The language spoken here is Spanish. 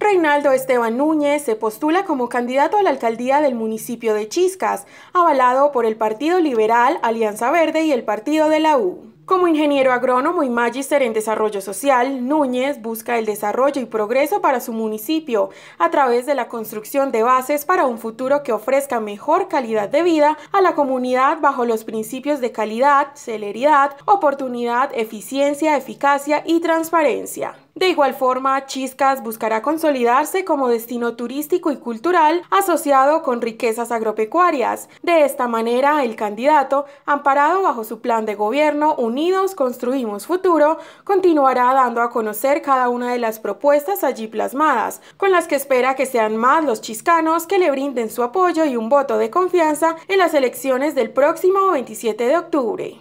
Reinaldo Esteban Núñez se postula como candidato a la alcaldía del municipio de Chiscas, avalado por el Partido Liberal, Alianza Verde y el Partido de la U. Como ingeniero agrónomo y magíster en desarrollo social, Núñez busca el desarrollo y progreso para su municipio a través de la construcción de bases para un futuro que ofrezca mejor calidad de vida a la comunidad bajo los principios de calidad, celeridad, oportunidad, eficiencia, eficacia y transparencia. De igual forma, Chiscas buscará consolidarse como destino turístico y cultural asociado con riquezas agropecuarias. De esta manera, el candidato, amparado bajo su plan de gobierno Unidos Construimos Futuro, continuará dando a conocer cada una de las propuestas allí plasmadas, con las que espera que sean más los chiscanos que le brinden su apoyo y un voto de confianza en las elecciones del próximo 27 de octubre.